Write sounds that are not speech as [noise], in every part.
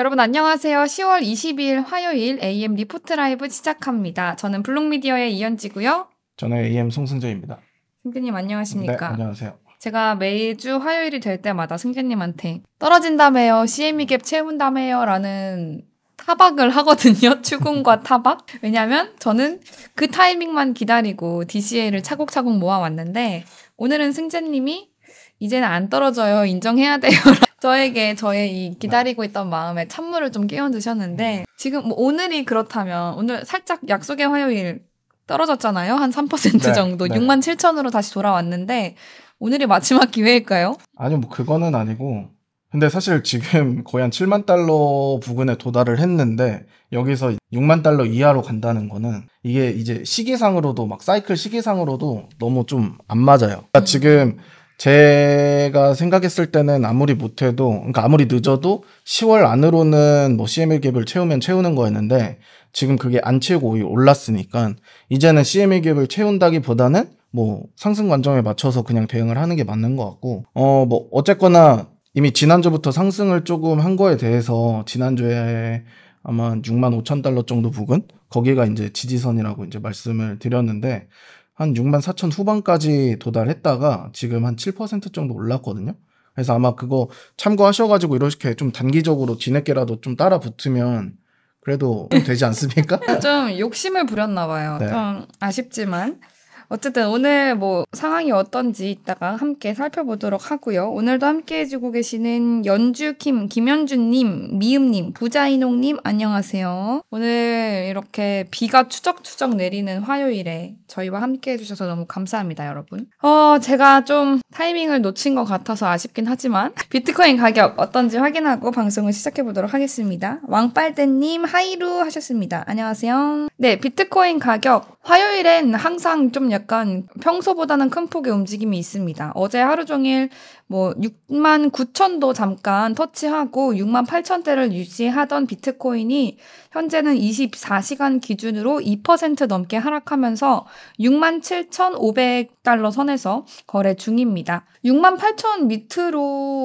여러분 안녕하세요. 10월 22일 화요일 AM 리포트 라이브 시작합니다. 저는 블록미디어의 이현지고요. 저는 AM 송승재입니다. 승재님 안녕하십니까? 네, 안녕하세요. 제가 매주 화요일이 될 때마다 승재님한테 떨어진다며요, CME 갭 채운다며요라는 타박을 하거든요. [laughs] 추궁과 타박. 왜냐하면 저는 그 타이밍만 기다리고 DCA를 차곡차곡 모아왔는데 오늘은 승재님이 이제는 안 떨어져요. 인정해야 돼요. [laughs] 저에게 저의 이 기다리고 있던 마음에 찬물을 좀 끼얹으셨는데 음. 지금 뭐 오늘이 그렇다면 오늘 살짝 약속의 화요일 떨어졌잖아요. 한3% 네, 정도 네. 6만 7천으로 다시 돌아왔는데 오늘이 마지막 기회일까요? 아니요. 뭐 그거는 아니고 근데 사실 지금 거의 한 7만 달러 부근에 도달을 했는데 여기서 6만 달러 이하로 간다는 거는 이게 이제 시기상으로도 막 사이클 시기상으로도 너무 좀 안 맞아요. 그러니까 음. 지금 제가 생각했을 때는 아무리 못해도, 그러니까 아무리 늦어도 10월 안으로는 뭐 CMA 갭을 채우면 채우는 거였는데 지금 그게 안 채우고 오히려 올랐으니까 이제는 CMA 갭을 채운다기 보다는 뭐 상승 관점에 맞춰서 그냥 대응을 하는 게 맞는 것 같고, 어, 뭐 어쨌거나 이미 지난주부터 상승을 조금 한 거에 대해서 지난주에 아마 6만 5천 달러 정도 부근 거기가 이제 지지선이라고 이제 말씀을 드렸는데 한 6만 4천 후반까지 도달했다가 지금 한 7% 정도 올랐거든요. 그래서 아마 그거 참고하셔가지고 이렇게 좀 단기적으로 뒤늦게라도 좀 따라 붙으면 그래도 되지 않습니까? [laughs] 좀 욕심을 부렸나 봐요. 네. 좀 아쉽지만. 어쨌든 오늘 뭐 상황이 어떤지 이따가 함께 살펴보도록 하고요. 오늘도 함께 해주고 계시는 연주킴, 김연주님, 미음님, 부자이농님, 안녕하세요. 오늘 이렇게 비가 추적추적 내리는 화요일에 저희와 함께 해주셔서 너무 감사합니다, 여러분. 어, 제가 좀 타이밍을 놓친 것 같아서 아쉽긴 하지만 [laughs] 비트코인 가격 어떤지 확인하고 방송을 시작해보도록 하겠습니다. 왕빨대님, 하이루 하셨습니다. 안녕하세요. 네, 비트코인 가격. 화요일엔 항상 좀 약간 약간 평소보다는 큰 폭의 움직임이 있습니다. 어제 하루 종일 뭐 6만 9천도 잠깐 터치하고 6만 8천대를 유지하던 비트코인이 현재는 24시간 기준으로 2% 넘게 하락하면서 67,500달러 선에서 거래 중입니다. 68,000 밑으로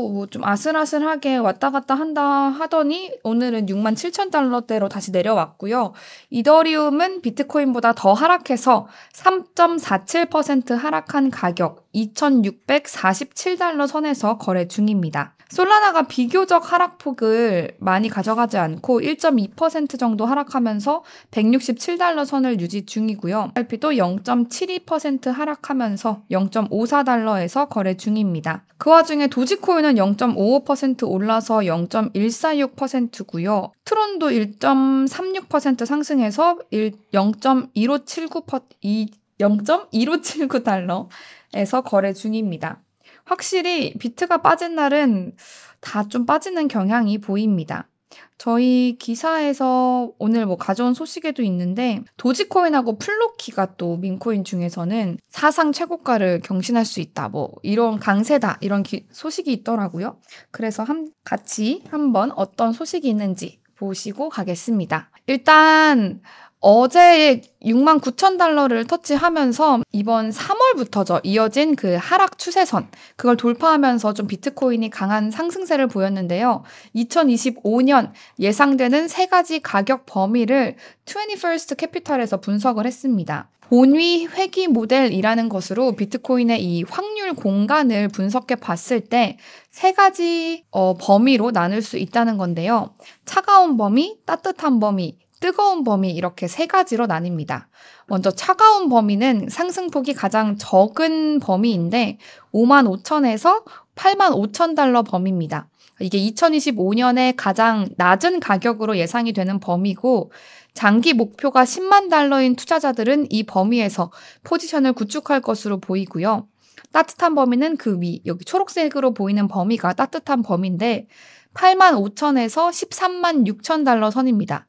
뭐좀 아슬아슬하게 왔다 갔다 한다 하더니 오늘은 67,000달러대로 다시 내려왔고요. 이더리움은 비트코인보다 더 하락해서 3.47% 하락한 가격 2,647달러 선에서 거래 중입니다. 솔라나가 비교적 하락폭을 많이 가져가지 않고 1.2% 정도 하락하면서 167달러 선을 유지 중이고요. RP도 0.72% 하락하면서 0.54달러에서 거래 중입니다. 그 와중에 도지코인은 0.55% 올라서 0.146%고요. 트론도 1.36% 상승해서 0.1579% 0.1579달러에서 거래 중입니다. 확실히 비트가 빠진 날은 다 좀 빠지는 경향이 보입니다. 저희 기사에서 오늘 뭐 가져온 소식에도 있는데 도지코인하고 플로키가 또 민코인 중에서는 사상 최고가를 경신할 수 있다 뭐 이런 강세다 이런 기, 소식이 있더라고요. 그래서 한, 같이 한번 어떤 소식이 있는지 보시고 가겠습니다. 일단 어제의 6만 9천 달러를 터치하면서 이번 3월부터죠. 이어진 그 하락 추세선. 그걸 돌파하면서 좀 비트코인이 강한 상승세를 보였는데요. 2025년 예상되는 세 가지 가격 범위를 21st 캐피탈에서 분석을 했습니다. 본위 회귀 모델이라는 것으로 비트코인의 이 확률 공간을 분석해 봤을 때 세 가지 어, 범위로 나눌 수 있다는 건데요. 차가운 범위, 따뜻한 범위, 뜨거운 범위 이렇게 세 가지로 나뉩니다. 먼저 차가운 범위는 상승폭이 가장 적은 범위인데 5만 5천에서 8만 5천 달러 범위입니다. 이게 2025년에 가장 낮은 가격으로 예상이 되는 범위고 장기 목표가 10만 달러인 투자자들은 이 범위에서 포지션을 구축할 것으로 보이고요. 따뜻한 범위는 그 위, 여기 초록색으로 보이는 범위가 따뜻한 범위인데 8만 5천에서 13만 6천 달러 선입니다.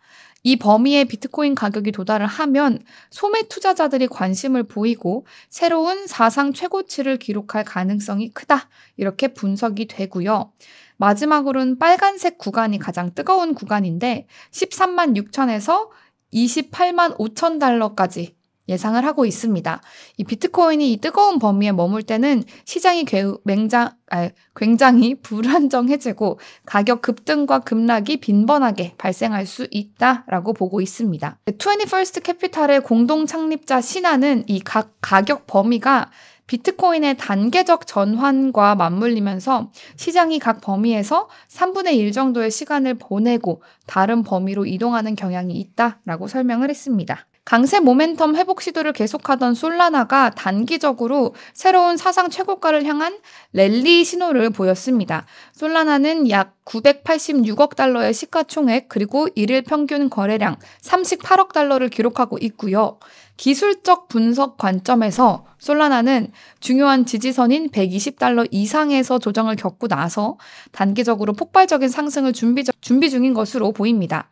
이 범위에 비트코인 가격이 도달을 하면 소매 투자자들이 관심을 보이고 새로운 사상 최고치를 기록할 가능성이 크다. 이렇게 분석이 되고요. 마지막으로는 빨간색 구간이 가장 뜨거운 구간인데 13만 6천에서 28만 5천 달러까지 예상을 하고 있습니다. 이 비트코인이 이 뜨거운 범위에 머물 때는 시장이 굉장, 아, 굉장히 [laughs] 불안정해지고 가격 급등과 급락이 빈번하게 발생할 수 있다라고 보고 있습니다. 21st 캐피탈의 공동 창립자 신하는 이 각 가격 범위가 비트코인의 단계적 전환과 맞물리면서 시장이 각 범위에서 3분의 1 정도의 시간을 보내고 다른 범위로 이동하는 경향이 있다라고 설명을 했습니다. 강세 모멘텀 회복 시도를 계속하던 솔라나가 단기적으로 새로운 사상 최고가를 향한 랠리 신호를 보였습니다. 솔라나는 약 986억 달러의 시가총액 그리고 일일 평균 거래량 38억 달러를 기록하고 있고요. 기술적 분석 관점에서 솔라나는 중요한 지지선인 120달러 이상에서 조정을 겪고 나서 단기적으로 폭발적인 상승을 준비, 준비 중인 것으로 보입니다.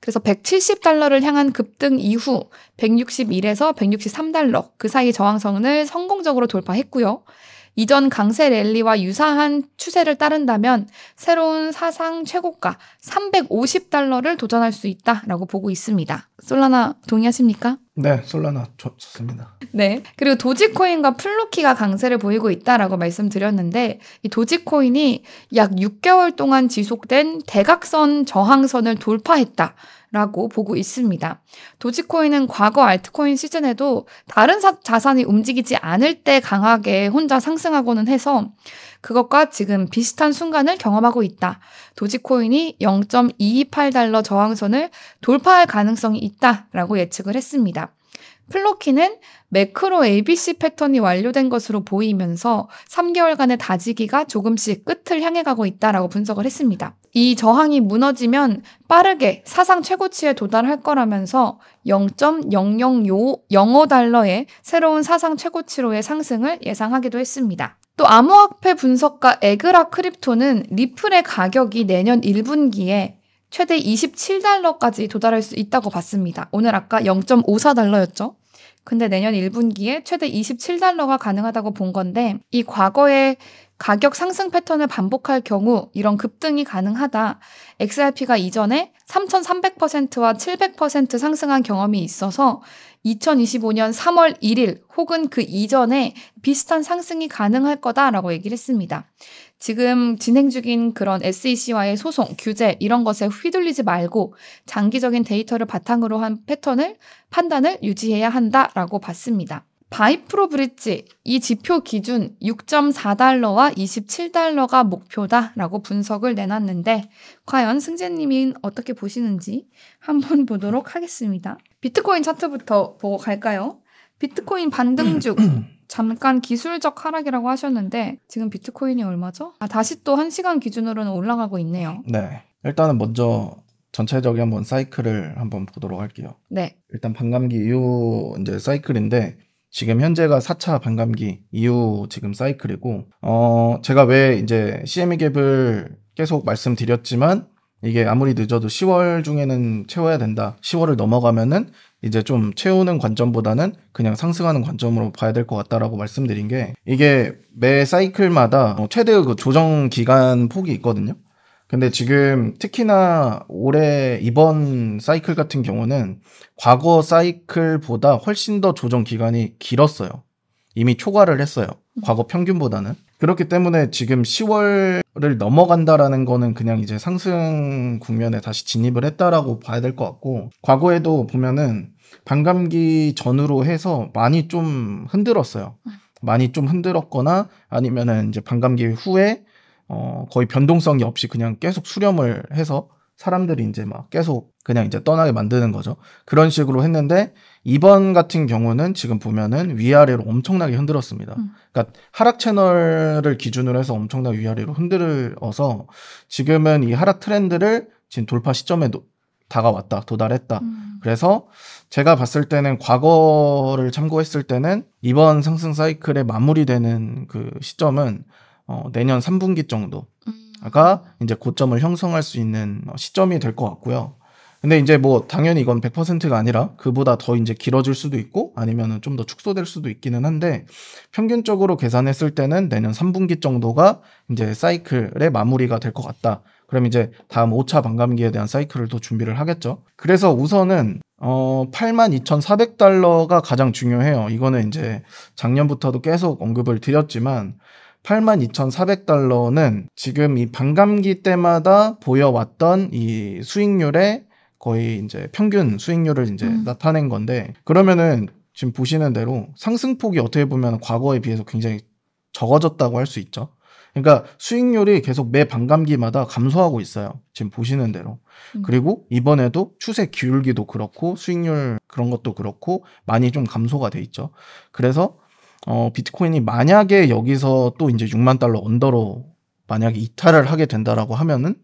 그래서 170달러를 향한 급등 이후 161에서 163달러 그 사이 저항선을 성공적으로 돌파했고요. 이전 강세 랠리와 유사한 추세를 따른다면 새로운 사상 최고가 350달러를 도전할 수 있다라고 보고 있습니다. 솔라나 동의하십니까? 네, 솔라나 좋, 습니다 네. 그리고 도지코인과 플로키가 강세를 보이고 있다라고 말씀드렸는데 이 도지코인이 약 6개월 동안 지속된 대각선 저항선을 돌파했다. 라고 보고 있습니다. 도지코인은 과거 알트코인 시즌에도 다른 사, 자산이 움직이지 않을 때 강하게 혼자 상승하고는 해서 그것과 지금 비슷한 순간을 경험하고 있다. 도지코인이 0.228달러 저항선을 돌파할 가능성이 있다. 라고 예측을 했습니다. 플로키는 매크로 ABC 패턴이 완료된 것으로 보이면서 3개월간의 다지기가 조금씩 끝을 향해 가고 있다라고 분석을 했습니다. 이 저항이 무너지면 빠르게 사상 최고치에 도달할 거라면서 0.0005달러의 새로운 사상 최고치로의 상승을 예상하기도 했습니다. 또 암호화폐 분석가 에그라 크립토는 리플의 가격이 내년 1분기에 최대 27달러까지 도달할 수 있다고 봤습니다. 오늘 아까 0.54달러였죠? 근데 내년 1분기에 최대 27달러가 가능하다고 본 건데 이 과거에 가격 상승 패턴을 반복할 경우 이런 급등이 가능하다. XRP가 이전에 3,300%와 700% 상승한 경험이 있어서 2025년 3월 1일 혹은 그 이전에 비슷한 상승이 가능할 거다라고 얘기를 했습니다. 지금 진행 중인 그런 SEC와의 소송, 규제 이런 것에 휘둘리지 말고 장기적인 데이터를 바탕으로 한 패턴을 판단을 유지해야 한다라고 봤습니다. 바이프로 브릿지 이 지표 기준 6.4달러와 27달러가 목표다라고 분석을 내놨는데 과연 승재님은 어떻게 보시는지 한번 보도록 하겠습니다. 비트코인 차트부터 보고 갈까요? 비트코인 반등 중 [clears throat] 잠깐 기술적 하락이라고 하셨는데 지금 비트코인이 얼마죠? 아, 다시 또 한시간 기준으로는 올라가고 있네요. 네. 일단은 먼저 전체적인 한번 사이클을 한번 보도록 할게요. 네. 일단 반감기 이후 이제 사이클인데 지금 현재가 4차 반감기 이후 지금 사이클이고 어 제가 왜 이제 CME 갭을 계속 말씀드렸지만 이게 아무리 늦어도 10월 중에는 채워야 된다. 10월을 넘어가면은 이제 좀 채우는 관점보다는 그냥 상승하는 관점으로 봐야 될 것 같다라고 말씀드린 게 이게 매 사이클마다 어, 최대 그 조정 기간 폭이 있거든요. 근데 지금 특히나 올해 이번 사이클 같은 경우는 과거 사이클보다 훨씬 더 조정 기간이 길었어요. 이미 초과를 했어요. 과거 평균보다는. 그렇기 때문에 지금 10월을 넘어간다라는 거는 그냥 이제 상승 국면에 다시 진입을 했다라고 봐야 될 것 같고 과거에도 보면은 반감기 전으로 해서 많이 좀 흔들었어요. 많이 좀 흔들었거나 아니면은 이제 반감기 후에 어 거의 변동성이 없이 그냥 계속 수렴을 해서 사람들이 이제 막 계속 그냥 이제 떠나게 만드는 거죠. 그런 식으로 했는데 이번 같은 경우는 지금 보면은 위아래로 엄청나게 흔들었습니다. 음. 그러니까 하락 채널을 기준으로 해서 엄청나게 위아래로 흔들어서 지금은 이 하락 트렌드를 지금 돌파 시점에 도, 다가왔다, 도달했다. 음. 그래서 제가 봤을 때는 과거를 참고했을 때는 이번 상승 사이클의 마무리되는 그 시점은 어, 내년 3분기 정도. 아까 음. 이제 고점을 형성할 수 있는 시점이 될 것 같고요. 근데 이제 뭐 당연히 이건 100%가 아니라 그보다 더 이제 길어질 수도 있고 아니면좀더 축소될 수도 있기는 한데 평균적으로 계산했을 때는 내년 3분기 정도가 이제 사이클의 마무리가 될 것 같다. 그럼 이제 다음 5차 반감기에 대한 사이클을 또 준비를 하겠죠. 그래서 우선은 어 82,400달러가 가장 중요해요. 이거는 이제 작년부터도 계속 언급을 드렸지만 82,400달러는 지금 이 반감기 때마다 보여왔던 이 수익률의 거의 이제 평균 수익률을 이제 음. 나타낸 건데 그러면은 지금 보시는 대로 상승폭이 어떻게 보면 과거에 비해서 굉장히 적어졌다고 할 수 있죠. 그러니까 수익률이 계속 매 반감기마다 감소하고 있어요. 지금 보시는 대로. 음. 그리고 이번에도 추세 기울기도 그렇고 수익률 그런 것도 그렇고 많이 좀 감소가 돼 있죠. 그래서 어 비트코인이 만약에 여기서 또 이제 6만 달러 언더로 만약에 이탈을 하게 된다라고 하면은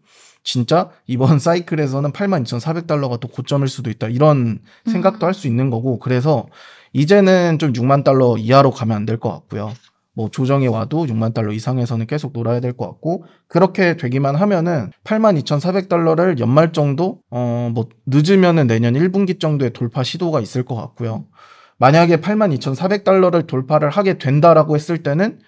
진짜 이번 [laughs] 사이클에서는 82,400달러가 또 고점일 수도 있다. 이런 음. 생각도 음. 할수 있는 거고. 그래서 이제는 좀 6만 달러 이하로 가면 안 될 것 같고요. 뭐 조정이 와도 6만 달러 이상에서는 계속 놀아야 될 것 같고 그렇게 되기만 하면은 82,400달러를 연말 정도 어 뭐 늦으면은 내년 1분기 정도에 돌파 시도가 있을 것 같고요. 만약에 82,400달러를 돌파를 하게 된다라고 했을 때는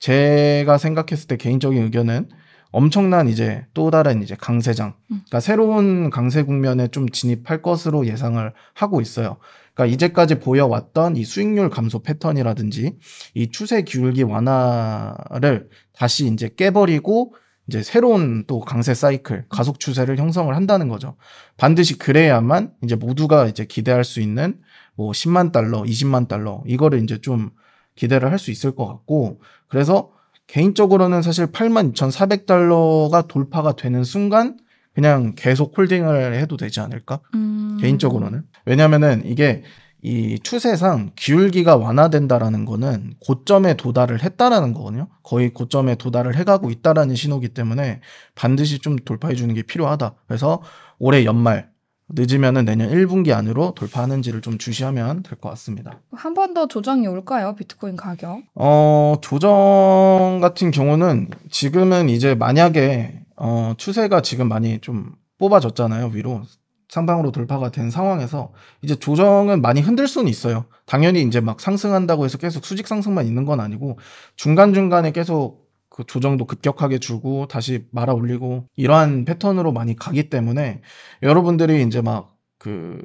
제가 생각했을 때 개인적인 의견은 엄청난 이제 또 다른 이제 강세장, 음. 그러니까 새로운 강세 국면에 좀 진입할 것으로 예상을 하고 있어요. 그러니까 이제까지 보여왔던 이 수익률 감소 패턴이라든지 이 추세 기울기 완화를 다시 이제 깨버리고 이제 새로운 또 강세 사이클, 가속 추세를 형성을 한다는 거죠. 반드시 그래야만 이제 모두가 이제 기대할 수 있는 뭐 10만 달러, 20만 달러 이거를 이제 좀 기대를 할 수 있을 것 같고 그래서 개인적으로는 사실 82,400달러가 돌파가 되는 순간 그냥 계속 홀딩을 해도 되지 않을까? 음. 개인적으로는. 왜냐면은 이게 이 추세상 기울기가 완화된다라는 거는 고점에 도달을 했다라는 거거든요. 거의 고점에 도달을 해가고 있다라는 신호기 때문에 반드시 좀 돌파해 주는 게 필요하다. 그래서 올해 연말 늦으면 내년 1분기 안으로 돌파하는지를 좀 주시하면 될 것 같습니다. 한 번 더 조정이 올까요? 비트코인 가격? 어, 조정 같은 경우는 지금은 이제 만약에 어, 추세가 지금 많이 좀 뽑아졌잖아요. 위로 상방으로 돌파가 된 상황에서 이제 조정은 많이 흔들 수는 있어요. 당연히 이제 막 상승한다고 해서 계속 수직 상승만 있는 건 아니고 중간중간에 계속 그 조정도 급격하게 주고 다시 말아 올리고 이러한 패턴으로 많이 가기 때문에 여러분들이 이제 막 그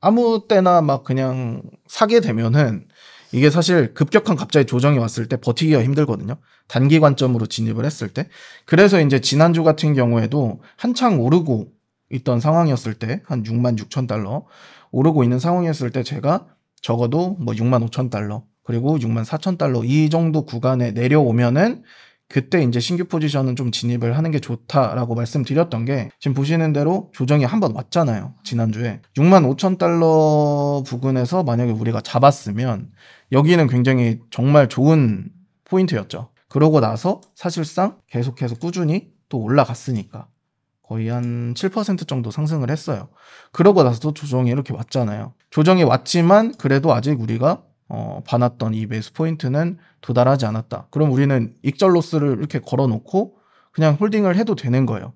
아무 때나 막 그냥 사게 되면은 이게 사실 급격한 갑자기 조정이 왔을 때 버티기가 힘들거든요. 단기 관점으로 진입을 했을 때. 그래서 이제 지난주 같은 경우에도 한창 오르고 있던 상황이었을 때 한 6만 6천 달러 오르고 있는 상황이었을 때 제가 적어도 뭐 6만 5천 달러 그리고 6만 4천 달러 이 정도 구간에 내려오면은 그때 이제 신규 포지션은 좀 진입을 하는 게 좋다라고 말씀드렸던 게 지금 보시는 대로 조정이 한 번 왔잖아요. 지난주에 6만 5천 달러 부근에서 만약에 우리가 잡았으면 여기는 굉장히 정말 좋은 포인트였죠. 그러고 나서 사실상 계속해서 꾸준히 또 올라갔으니까 거의 한 7% 정도 상승을 했어요. 그러고 나서 또 조정이 이렇게 왔잖아요. 조정이 왔지만 그래도 아직 우리가 어, 받았던 이 매수 포인트는 도달하지 않았다. 그럼 우리는 익절 로스를 이렇게 걸어놓고 그냥 홀딩을 해도 되는 거예요.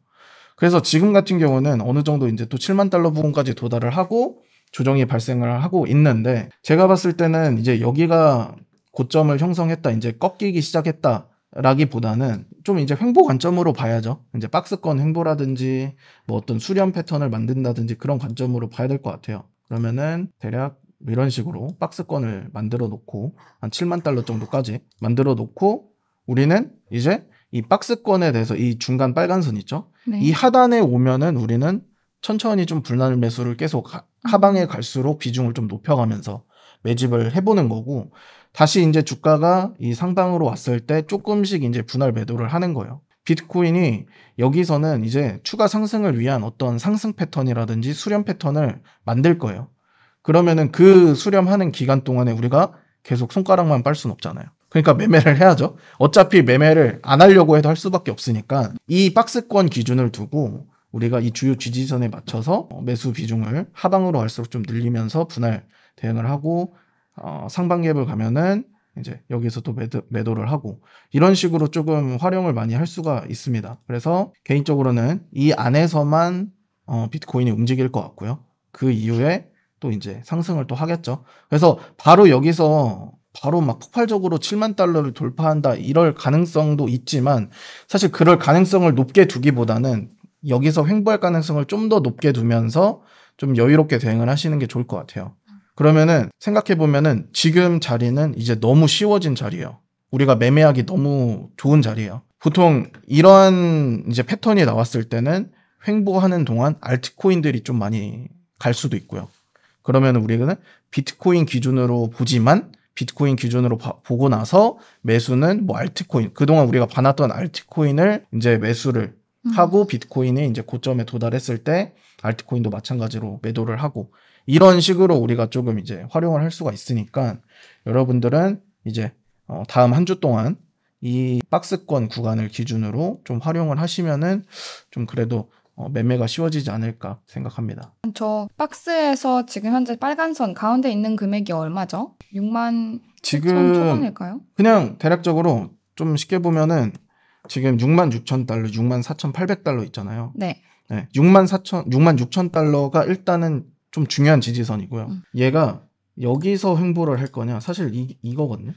그래서 지금 같은 경우는 어느 정도 이제 또 7만 달러 부분까지 도달을 하고 조정이 발생을 하고 있는데 제가 봤을 때는 이제 여기가 고점을 형성했다 이제 꺾이기 시작했다 라기보다는 좀 이제 횡보 관점으로 봐야죠. 이제 박스권 횡보라든지 뭐 어떤 수렴 패턴을 만든다든지 그런 관점으로 봐야 될 것 같아요. 그러면은 대략 뭐 이런 식으로 박스권을 만들어 놓고 한 7만 달러 정도까지 만들어 놓고 우리는 이제 이 박스권에 대해서 이 중간 빨간선 있죠? 네. 이 하단에 오면은 우리는 천천히 좀 불난 매수를 계속 하, 하방에 음. 갈수록 비중을 좀 높여가면서 매집을 해보는 거고 다시 이제 주가가 이 상방으로 왔을 때 조금씩 이제 분할 매도를 하는 거예요. 비트코인이 여기서는 이제 추가 상승을 위한 어떤 상승 패턴이라든지 수렴 패턴을 만들 거예요. 그러면은 그 수렴하는 기간 동안에 우리가 계속 손가락만 빨 수는 없잖아요. 그러니까 매매를 해야죠. 어차피 매매를 안 하려고 해도 할 수밖에 없으니까 이 박스권 기준을 두고 우리가 이 주요 지지선에 맞춰서 매수 비중을 하방으로 갈수록 좀 늘리면서 분할 대응을 하고 어, 상반기을 가면은 이제 여기서 또 매도, 매도를 하고 이런 식으로 조금 활용을 많이 할 수가 있습니다. 그래서 개인적으로는 이 안에서만 어, 비트코인이 움직일 것 같고요. 그 이후에 또 이제 상승을 또 하겠죠. 그래서 바로 여기서 바로 막 폭발적으로 7만 달러를 돌파한다 이럴 가능성도 있지만 사실 그럴 가능성을 높게 두기보다는 여기서 횡보할 가능성을 좀 더 높게 두면서 좀 여유롭게 대응을 하시는 게 좋을 것 같아요. 그러면은 생각해 보면은 지금 자리는 이제 너무 쉬워진 자리예요. 우리가 매매하기 너무 좋은 자리예요. 보통 이러한 이제 패턴이 나왔을 때는 횡보하는 동안 알트코인들이 좀 많이 갈 수도 있고요. 그러면 우리는 비트코인 기준으로 보지만 비트코인 기준으로 바, 보고 나서 매수는 뭐 알트코인 그동안 우리가 받았던 알트코인을 이제 매수를 음. 하고 비트코인이 이제 고점에 도달했을 때 알트코인도 마찬가지로 매도를 하고 이런 식으로 우리가 조금 이제 활용을 할 수가 있으니까 여러분들은 이제 어, 다음 한 주 동안 이 박스권 구간을 기준으로 좀 활용을 하시면은 좀 그래도 어, 매매가 쉬워지지 않을까 생각합니다. 저 박스에서 지금 현재 빨간선 가운데 있는 금액이 얼마죠? 6만 지금 초반일까요? 그냥 대략적으로 좀 쉽게 보면은 지금 6만 6천 달러, 6만 4천 8백 달러 있잖아요. 네. 네. 6만 4천, 6만 6천 달러가 일단은 좀 중요한 지지선이고요. 음. 얘가 여기서 횡보를 할 거냐, 사실 이, 이거거든요.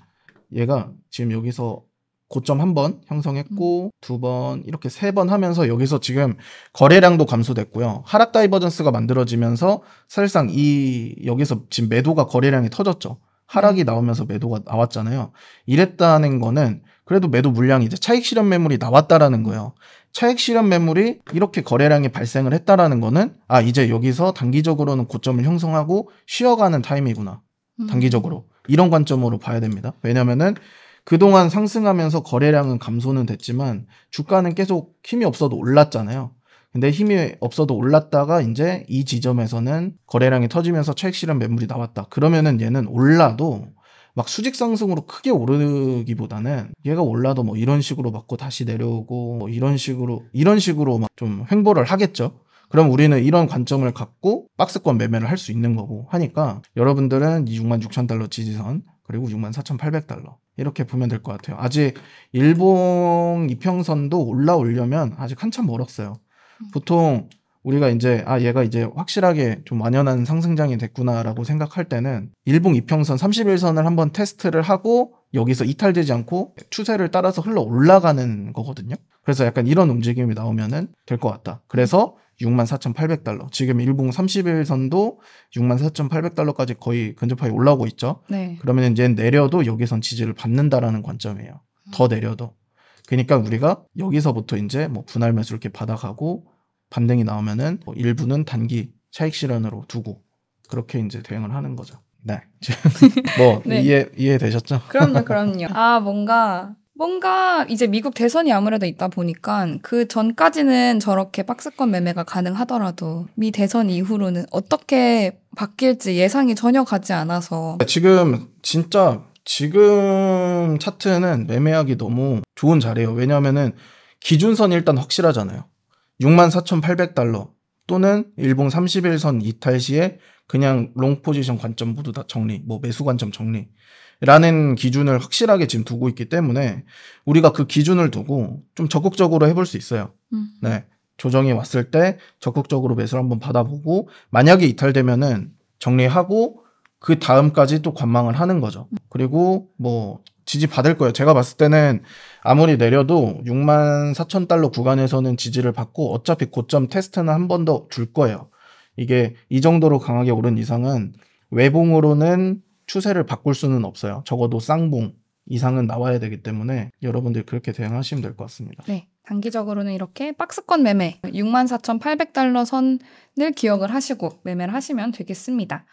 얘가 지금 여기서 고점 한 번 형성했고 음. 두번 이렇게 세 번 하면서 여기서 지금 거래량도 감소됐고요. 하락 다이버전스가 만들어지면서 사실상 이 여기서 지금 매도가 거래량이 터졌죠. 하락이 음. 나오면서 매도가 나왔잖아요. 이랬다는 거는 그래도 매도 물량이 이제 차익 실현 매물이 나왔다라는 거예요. 차익 실현 매물이 이렇게 거래량이 발생을 했다라는 거는 아 이제 여기서 단기적으로는 고점을 형성하고 쉬어가는 타임이구나. 음. 단기적으로 이런 관점으로 봐야 됩니다. 왜냐면은 그동안 상승하면서 거래량은 감소는 됐지만 주가는 계속 힘이 없어도 올랐잖아요. 근데 힘이 없어도 올랐다가 이제 이 지점에서는 거래량이 터지면서 최익 실현 매물이 나왔다. 그러면은 얘는 올라도 막 수직 상승으로 크게 오르기보다는 얘가 올라도 뭐 이런 식으로 맞고 다시 내려오고 뭐 이런 식으로 이런 식으로 막 좀 횡보를 하겠죠. 그럼 우리는 이런 관점을 갖고 박스권 매매를 할 수 있는 거고 하니까 여러분들은 이 6만 6천 달러 지지선 그리고 6만 4,800달러 이렇게 보면 될 것 같아요. 아직 일봉 이평선도 올라오려면 아직 한참 멀었어요. 음. 보통 우리가 이제 아 얘가 이제 확실하게 좀 완연한 상승장이 됐구나라고 생각할 때는 일봉 이평선 31선을 한번 테스트를 하고 여기서 이탈되지 않고 추세를 따라서 흘러 올라가는 거거든요. 그래서 약간 이런 움직임이 나오면은 될 것 같다. 그래서 64,800달러. 지금 일봉 30일 선도 64,800달러까지 거의 근접하게 올라오고 있죠. 네. 그러면 이제 내려도 여기선 지지를 받는다라는 관점이에요. 더 음. 내려도. 그러니까 우리가 여기서부터 이제 뭐 분할 매수 이렇게 받아가고 반등이 나오면은 뭐 일부는 단기 차익 실현으로 두고 그렇게 이제 대응을 하는 거죠. 네. [laughs] 뭐 [laughs] 네. 이해 이해 되셨죠? 그럼요, [laughs] 그럼요. 아 뭔가 뭔가 이제 미국 대선이 아무래도 있다 보니까 그 전까지는 저렇게 박스권 매매가 가능하더라도 미 대선 이후로는 어떻게 바뀔지 예상이 전혀 가지 않아서 네, 지금 진짜 지금 차트는 매매하기 너무 좋은 자리예요. 왜냐하면은 기준선이 일단 확실하잖아요. 64,800달러 또는 일봉 31선 이탈 시에 그냥 롱 포지션 관점 모두 다 정리, 뭐 매수 관점 정리. 라는 기준을 확실하게 지금 두고 있기 때문에 우리가 그 기준을 두고 좀 적극적으로 해볼 수 있어요. 음. 네. 조정이 왔을 때 적극적으로 매수를 한번 받아보고 만약에 이탈되면은 정리하고 그 다음까지 또 관망을 하는 거죠. 그리고 뭐 지지 받을 거예요. 제가 봤을 때는 아무리 내려도 6만 4천 달러 구간에서는 지지를 받고 어차피 고점 테스트는 한 번 더 줄 거예요. 이게 이 정도로 강하게 오른 이상은 외봉으로는 추세를 바꿀 수는 없어요. 적어도 쌍봉 이상은 나와야 되기 때문에 여러분들 그렇게 대응하시면 될 것 같습니다. 네. 단기적으로는 이렇게 박스권 매매 64,800달러 선을 기억을 하시고 매매를 하시면 되겠습니다.